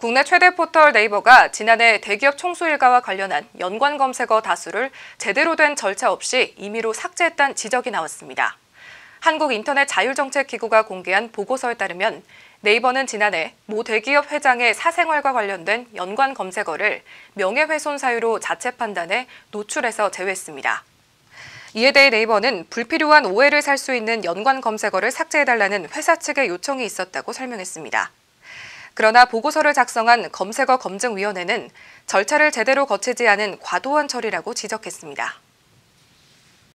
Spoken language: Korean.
국내 최대 포털 네이버가 지난해 대기업 총수 일가와 관련한 연관 검색어 다수를 제대로 된 절차 없이 임의로 삭제했다는 지적이 나왔습니다. 한국인터넷자율정책기구가 공개한 보고서에 따르면 네이버는 지난해 모 대기업 회장의 사생활과 관련된 연관 검색어를 명예훼손 사유로 자체 판단해 노출해서 제외했습니다. 이에 대해 네이버는 불필요한 오해를 살 수 있는 연관 검색어를 삭제해달라는 회사 측의 요청이 있었다고 설명했습니다. 그러나 보고서를 작성한 검색어 검증위원회는 절차를 제대로 거치지 않은 과도한 처리라고 지적했습니다.